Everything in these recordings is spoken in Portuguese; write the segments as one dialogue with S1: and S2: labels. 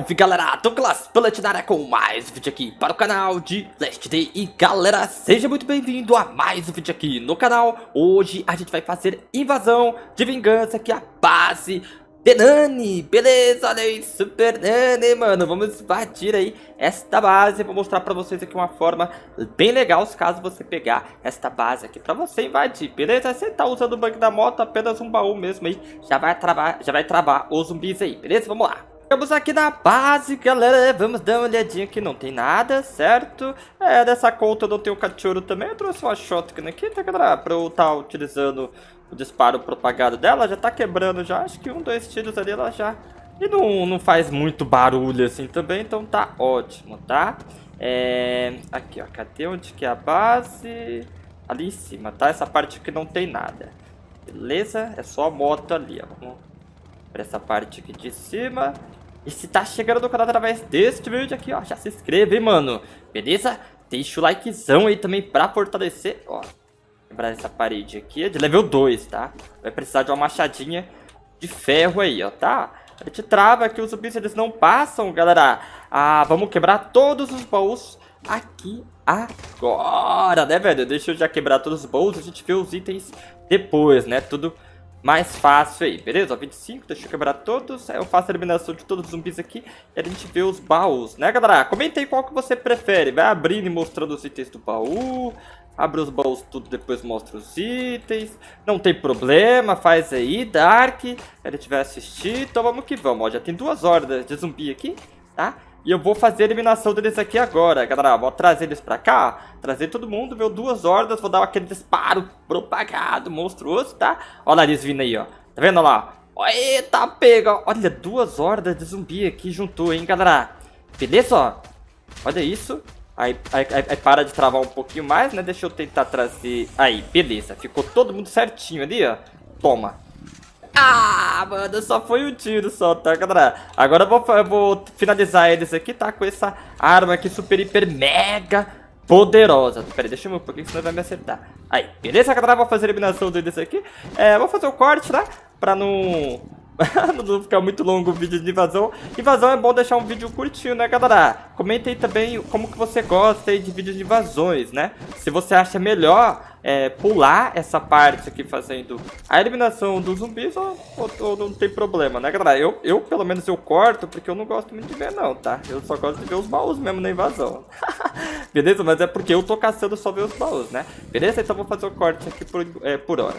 S1: Salve galera, Douglas Pellet na com mais um vídeo aqui para o canal de Last Day E galera, seja muito bem-vindo a mais um vídeo aqui no canal Hoje a gente vai fazer invasão de vingança que é a base de Nani Beleza, olha aí, Super Nani, mano Vamos invadir aí esta base Vou mostrar pra vocês aqui uma forma bem legal Caso você pegar esta base aqui pra você invadir, beleza? Você tá usando o bug da moto, apenas um baú mesmo aí Já vai travar, já vai travar os zumbis aí, beleza? Vamos lá Estamos aqui na base, galera. Vamos dar uma olhadinha que não tem nada, certo? É, dessa conta eu não tenho cachorro também. Eu trouxe uma shotgun aqui, tá, galera? Pra eu estar tá utilizando o disparo propagado dela. Já tá quebrando já. Acho que um, dois tiros ali ela já... E não, não faz muito barulho assim também, então tá ótimo, tá? É... Aqui, ó. Cadê onde que é a base? Ali em cima, tá? Essa parte que não tem nada. Beleza? É só a moto ali, ó. Vamos pra essa parte aqui de cima. E se tá chegando no canal através deste vídeo aqui, ó, já se inscreve, hein, mano. Beleza? Deixa o likezão aí também pra fortalecer, ó. Quebrar essa parede aqui, é de level 2, tá? Vai precisar de uma machadinha de ferro aí, ó, tá? A gente trava aqui os zumbis, eles não passam, galera. Ah, vamos quebrar todos os baús aqui agora, né, velho? Deixa eu já quebrar todos os baús, a gente vê os itens depois, né? Tudo mais fácil aí, beleza? 25, deixa eu quebrar todos. É, eu faço a eliminação de todos os zumbis aqui e a gente vê os baús, né, galera? Comenta aí qual que você prefere. Vai abrindo e mostrando os itens do baú. Abre os baús tudo, depois mostra os itens. Não tem problema, faz aí, Dark. Ele tiver assistir, então vamos que vamos. Ó, já tem duas horas de zumbi aqui, tá? E eu vou fazer a eliminação deles aqui agora, galera. Vou trazer eles pra cá, trazer todo mundo, meu duas hordas, vou dar aquele disparo propagado, monstruoso, tá? Olha eles vindo aí, ó. Tá vendo, olha lá? Eita, pega! Olha, duas hordas de zumbi aqui juntou, hein, galera? Beleza, ó? Olha isso. Aí, aí, aí, para de travar um pouquinho mais, né? Deixa eu tentar trazer... Aí, beleza. Ficou todo mundo certinho ali, ó. Toma. Ah, mano, só foi um tiro só, tá, galera? Agora eu vou, eu vou finalizar eles aqui, tá? Com essa arma aqui super, hiper, mega poderosa. Pera aí, deixa eu um pouquinho, senão vai me acertar. Aí, beleza, galera? Vou fazer a eliminação deles aqui. É, vou fazer o um corte, tá? Pra não... não ficar muito longo o vídeo de invasão. Invasão é bom deixar um vídeo curtinho, né, galera? aí também como que você gosta aí de vídeos de invasões, né? Se você acha melhor é, pular essa parte aqui fazendo a eliminação dos zumbis ou, não tem problema, né, galera? Eu, eu, pelo menos, eu corto porque eu não gosto muito de ver, não, tá? Eu só gosto de ver os baús mesmo na invasão. Beleza? Mas é porque eu tô caçando só ver os baús, né? Beleza? Então vou fazer o corte aqui por, é, por hora.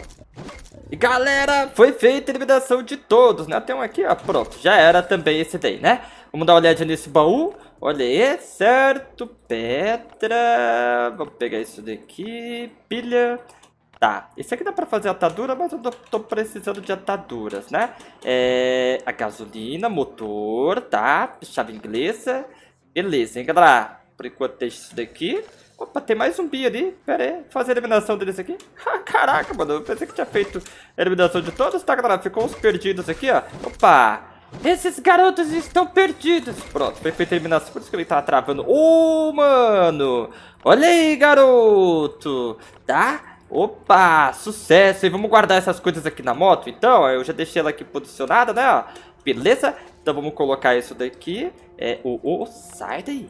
S1: E galera, foi feita a eliminação de todos, né? Tem um aqui, ó, pronto. Já era também esse daí, né? Vamos dar uma olhada nesse baú. Olha aí, certo. Pedra. Vamos pegar isso daqui. Pilha. Tá, isso aqui dá pra fazer atadura, mas eu tô precisando de ataduras, né? É, a gasolina, motor, tá? Chave inglesa. Beleza, hein, galera? Por enquanto deixa isso daqui. Opa, tem mais zumbi ali. Pera aí, fazer a eliminação deles aqui. caraca, mano, eu pensei que tinha feito a eliminação de todos, tá, galera? Ficou uns perdidos aqui, ó. Opa! Esses garotos estão perdidos. Pronto, perfeita eliminação. Por isso que ele tava tá travando. Ô, oh, mano! Olha aí, garoto! Tá? Opa, sucesso! E vamos guardar essas coisas aqui na moto, então? Eu já deixei ela aqui posicionada, né? Beleza? Então vamos colocar isso daqui. É, o... Oh, oh, sai daí!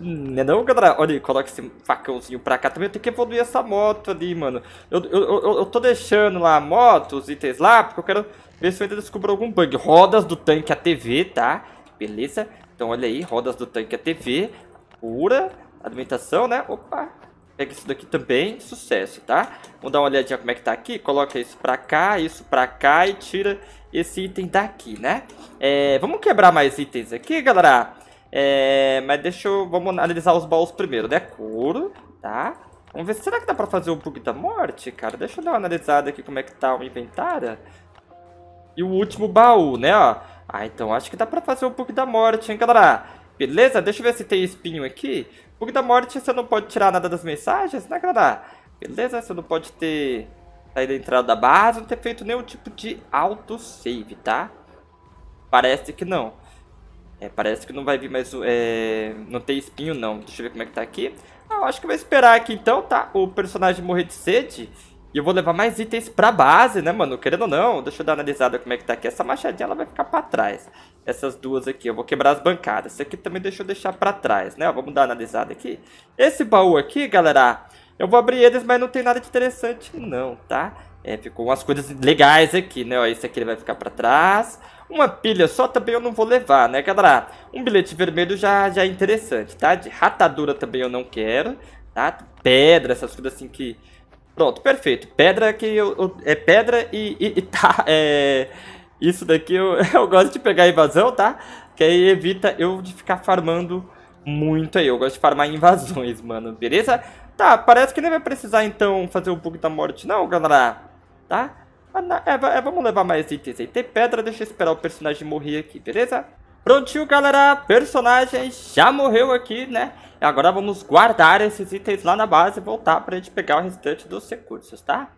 S1: Hum, é não, galera? Olha aí, coloca esse facãozinho pra cá também. Eu tenho que evoluir essa moto ali, mano. Eu, eu, eu, eu tô deixando lá a moto, os itens lá, porque eu quero ver se eu ainda descubro algum bug. Rodas do tanque ATV, tá? Beleza? Então olha aí, rodas do tanque ATV. Pura. Alimentação, né? Opa. Pega isso daqui também. Sucesso, tá? Vamos dar uma olhadinha como é que tá aqui. Coloca isso pra cá, isso pra cá e tira esse item daqui, né? É, vamos quebrar mais itens aqui, galera. É, mas deixa eu... Vamos analisar os baús primeiro, né? Couro, tá? Vamos ver, será que dá pra fazer o bug da morte, cara? Deixa eu dar uma analisada aqui como é que tá o inventário. E o último baú, né, ó. Ah, então acho que dá pra fazer o bug da morte, hein, galera? Beleza? Deixa eu ver se tem espinho aqui. Bug da morte, você não pode tirar nada das mensagens, né, galera? Beleza? Você não pode ter saído da entrada da base, não ter feito nenhum tipo de autosave, tá? Parece que não. É, parece que não vai vir mais o... É, não tem espinho, não. Deixa eu ver como é que tá aqui. Ah, acho que eu vou esperar aqui, então, tá? O personagem morrer de sede. E eu vou levar mais itens pra base, né, mano? Querendo ou não, deixa eu dar uma analisada como é que tá aqui. Essa machadinha, ela vai ficar pra trás. Essas duas aqui, eu vou quebrar as bancadas. Esse aqui também deixa eu deixar pra trás, né? vamos dar uma analisada aqui. Esse baú aqui, galera, eu vou abrir eles, mas não tem nada de interessante não, tá? É, ficou umas coisas legais aqui, né? Ó, esse aqui ele vai ficar pra trás. Uma pilha só também eu não vou levar, né, galera? Um bilhete vermelho já, já é interessante, tá? De ratadura também eu não quero, tá? Pedra, essas coisas assim que... Pronto, perfeito. Pedra que eu... eu é pedra e, e, e tá... É... Isso daqui eu, eu gosto de pegar invasão, tá? Que aí evita eu de ficar farmando muito aí. Eu gosto de farmar invasões, mano. Beleza? Tá, parece que nem vai precisar, então, fazer o bug da morte não, galera. Tá? Ah, é, é, vamos levar mais itens aí. Tem pedra, deixa eu esperar o personagem morrer aqui, beleza? Prontinho, galera. Personagem já morreu aqui, né? Agora vamos guardar esses itens lá na base e voltar pra gente pegar o restante dos recursos, tá?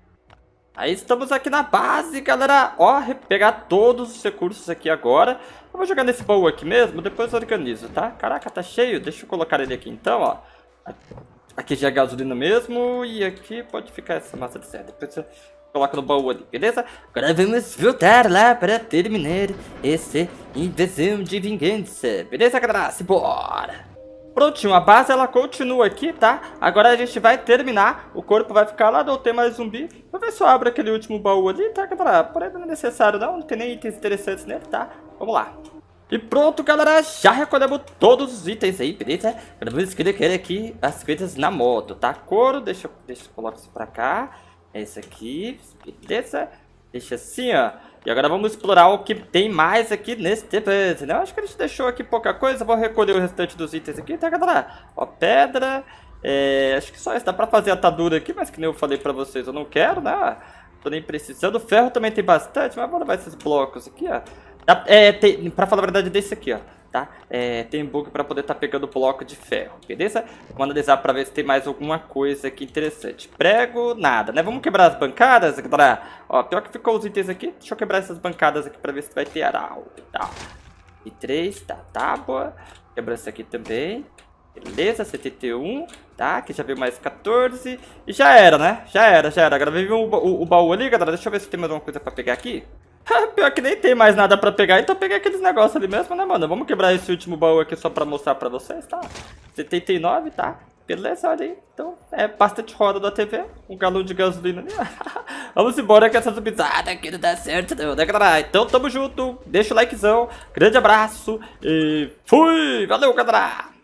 S1: Aí estamos aqui na base, galera. Ó, pegar todos os recursos aqui agora. Eu vou jogar nesse baú aqui mesmo, depois organizo, tá? Caraca, tá cheio. Deixa eu colocar ele aqui então, ó. Aqui já é gasolina mesmo e aqui pode ficar essa massa de serra. Depois coloca no baú ali, beleza? Agora vamos voltar lá para terminar esse invenção de vingança, beleza, galera? Simbora! Prontinho, a base ela continua aqui, tá? Agora a gente vai terminar, o corpo vai ficar lá, não tem mais zumbi. Vou ver se eu abro aquele último baú ali, tá, galera? Porém não é necessário não, não tem nem itens interessantes nele, tá? Vamos lá. E pronto, galera, já recolhemos todos os itens aí, beleza? Agora vamos escrever aqui as coisas na moto, tá? Couro, deixa, deixa eu colocar isso pra cá. Esse aqui, beleza? Deixa assim, ó. E agora vamos explorar o que tem mais aqui nesse depósito, né? Acho que a gente deixou aqui pouca coisa, vou recolher o restante dos itens aqui, tá, galera? Ó, pedra, é, acho que só isso, dá pra fazer atadura aqui, mas que nem eu falei pra vocês, eu não quero, né? Tô nem precisando, ferro também tem bastante, mas vou levar esses blocos aqui, ó. é, tem, pra falar a verdade, desse aqui, ó tá? É, tem bug para poder estar tá pegando bloco de ferro, beleza? Vamos analisar para ver se tem mais alguma coisa aqui interessante. Prego, nada, né? Vamos quebrar as bancadas, galera? Ó, pior que ficou os itens aqui. Deixa eu quebrar essas bancadas aqui para ver se vai ter aral e tal. E 3, tá, tábua. Quebrar isso aqui também. Beleza, 71, tá? que já veio mais 14. E já era, né? Já era, já era. Agora veio o, o, o baú ali, galera. Deixa eu ver se tem mais alguma coisa para pegar aqui. Pior que nem tem mais nada pra pegar, então peguei aqueles negócios ali mesmo, né, mano? Vamos quebrar esse último baú aqui só pra mostrar pra vocês, tá? 79, tá? Beleza, olha aí. Então, é bastante roda da TV, um galão de gasolina ali. Vamos embora com essa zumbizadas aqui não dá certo não, né, galera? Então, tamo junto, deixa o likezão, grande abraço e fui! Valeu, galera!